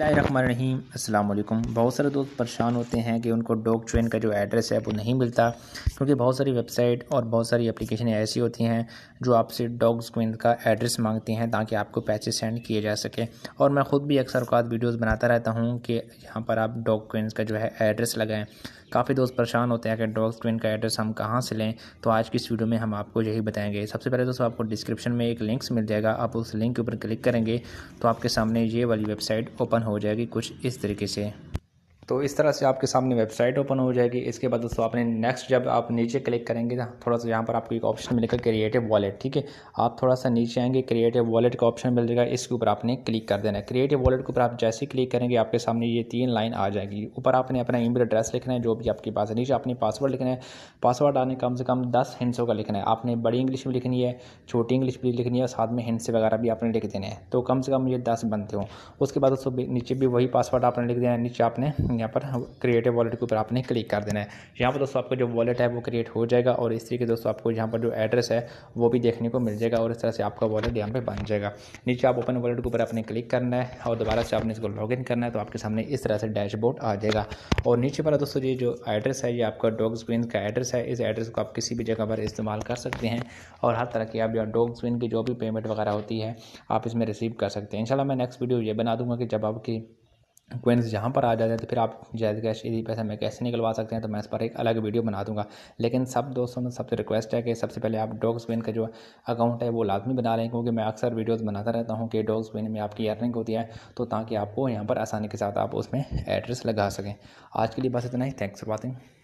रहीम अस्सलाम वालेकुम बहुत सारे दोस्त परेशान होते हैं कि उनको डॉग ट्रेन का जो एड्रेस है वो नहीं मिलता क्योंकि बहुत सारी वेबसाइट और बहुत सारी एप्लीकेशन ऐसी होती हैं जो आपसे डॉग्स क्विन का एड्रेस मांगती हैं ताकि आपको पैसे सेंड किए जा सके और मैं ख़ुद भी अक्सर अवत वीडियोज़ बनाता रहता हूँ कि यहाँ पर आप डॉग क्विन का जो है एड्रेस लगाएँ काफ़ी दोस्त परेशान होते हैं कि डॉग्स ट्विन का एड्रेस हम कहाँ से लें तो आज की इस वीडियो में हम आपको यही बताएंगे सबसे पहले दोस्तों आपको डिस्क्रिप्शन में एक लिंक्स मिल जाएगा आप उस लिंक के ऊपर क्लिक करेंगे तो आपके सामने ये वाली वेबसाइट ओपन हो जाएगी कुछ इस तरीके से तो इस तरह से आपके सामने वेबसाइट ओपन हो जाएगी इसके बाद दोस्तों आपने नेक्स्ट जब आप नीचे क्लिक करेंगे ना थोड़ा सा यहाँ पर आपको एक ऑप्शन मिलेगा क्रिएटिव वॉलेट ठीक है आप थोड़ा सा नीचे आएंगे क्रिएटिव वॉलेट का ऑप्शन मिल जाएगा इसके ऊपर आपने क्लिक कर देना है क्रिएटिव वॉलेट के ऊपर आप जैसे ही क्लिक करेंगे आपके सामने ये तीन लाइन आ जाएगी ऊपर आपने अपना ईमेल एड्रेस लिखना है जो भी आपके पास है नीचे आपने पासवर्ड लिखना है पासवर्ड आने कम से कम दस हिंसों का लिखना है आपने बड़ी इंग्लिश में लिखनी है छोटी इंग्लिश भी लिखनी है साथ में हिंसे वगैरह भी आपने लिख देने हैं तो कम से कम ये दस बनते हों उसके बाद उसको नीचे भी वही पासवर्ड आपने लिख देना है नीचे आपने यहाँ पर क्रिएट वॉलेट के ऊपर आपने क्लिक कर देना है यहाँ पर दोस्तों आपका जो वॉलेट है वो क्रिएट हो जाएगा और इस तरीके दोस्तों आपको यहाँ पर जो एड्रेस है वो भी देखने को मिल जाएगा और इस तरह से आपका वॉलेट यहाँ पर बन जाएगा नीचे आप ओपन वॉलेट के ऊपर आपने क्लिक करना है और दोबारा से आपने इसको लॉग करना है तो आपके सामने इस तरह से डैशबोर्ड आ जाएगा और नीचे वाला दोस्तों ये जो एड्रेस है ये आपका डॉग स्क्रीन का एड्रेस है इस एड्रेस को आप किसी भी जगह पर इस्तेमाल कर सकते हैं और हर तरह की आप डॉग स्क्रीन की जो भी पेमेंट वगैरह होती है आप इसमें रिसीव कर सकते हैं इंशाल्लाह मैं नेक्स्ट वीडियो ये बना दूंगा कि जब आपकी क्वेंस यहाँ पर आ जाते हैं तो फिर आप जैसे कैश यदि पैसा मैं कैसे निकलवा सकते हैं तो मैं इस पर एक अलग वीडियो बना दूंगा लेकिन सब दोस्तों में सबसे रिक्वेस्ट है कि सबसे पहले आप डॉग्स वेन का जो अकाउंट है वो लाजमी बना लें क्योंकि मैं अक्सर वीडियोस बनाता रहता हूँ कि डॉग्स वेन में आपकी अर्निंग होती है तो ताकि आपको यहाँ पर आसानी के साथ आप उसमें एड्रेस लगा सकें आज के लिए बस इतना ही थैंक्स फॉर वॉचिंग